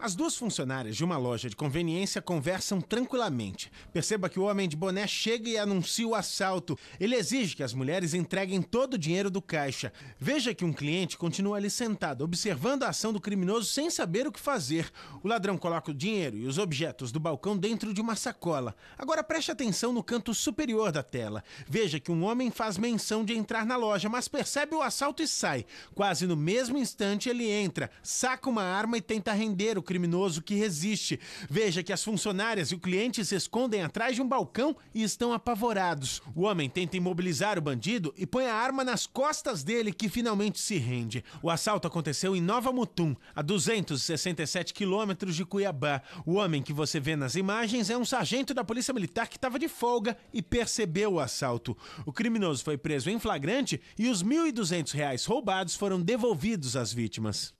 As duas funcionárias de uma loja de conveniência conversam tranquilamente. Perceba que o homem de boné chega e anuncia o assalto. Ele exige que as mulheres entreguem todo o dinheiro do caixa. Veja que um cliente continua ali sentado, observando a ação do criminoso sem saber o que fazer. O ladrão coloca o dinheiro e os objetos do balcão dentro de uma sacola. Agora preste atenção no canto superior da tela. Veja que um homem faz menção de entrar na loja, mas percebe o assalto e sai. Quase no mesmo instante ele entra, saca uma arma e tenta render o criminoso que resiste. Veja que as funcionárias e o cliente se escondem atrás de um balcão e estão apavorados. O homem tenta imobilizar o bandido e põe a arma nas costas dele, que finalmente se rende. O assalto aconteceu em Nova Mutum, a 267 quilômetros de Cuiabá. O homem que você vê nas imagens é um sargento da Polícia Militar que estava de folga e percebeu o assalto. O criminoso foi preso em flagrante e os R$ 1.200 roubados foram devolvidos às vítimas.